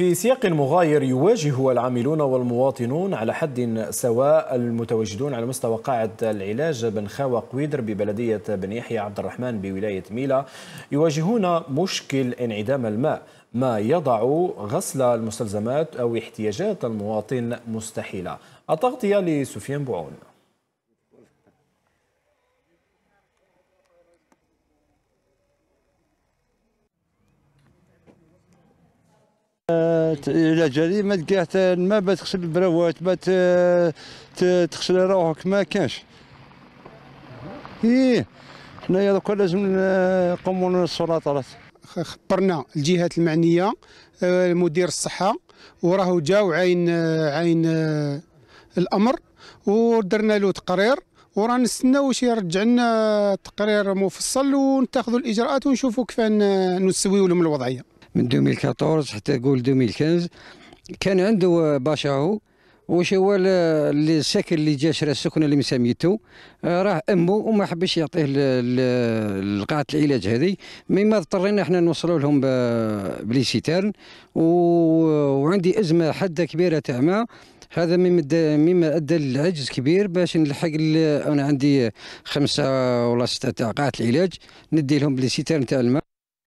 في سياق مغاير يواجه العاملون والمواطنون على حد سواء المتواجدون على مستوى قاعة العلاج بن خاوة قويدر ببلدية بن يحيى عبد الرحمن بولاية ميلا يواجهون مشكل انعدام الماء ما يضع غسل المستلزمات أو احتياجات المواطن مستحيلة التغطية لسفيان بوعون الى جري ما كاع ما تغسل البراوات ما تغسل روحك ما كانش ايه حنايا دوكا لازم نقوموا السلطات خبرنا الجهات المعنيه آه، مدير الصحه وراه جا وعين عين آه، الامر ودرنا له تقرير وراه نستناو واش يرجع لنا تقرير مفصل ونتخذوا الاجراءات ونشوفوا كيفاه نسويو لهم الوضعيه من 2014 حتى قول 2015 كان عنده باشاهو واش هو اللي ساكن اللي جا شرا السكنه اللي مسميتو آه، راه امه وما حبش يعطيه القاعة العلاج هذه مما اضطرينا احنا نوصلوا لهم بليسيتارن وعندي ازمه حاده كبيره تاع ماء هذا مما مما ادى للعجز كبير باش نلحق انا عندي خمسه ولا سته تاع قاعة العلاج ندي لهم بليسيتارن تاع الماء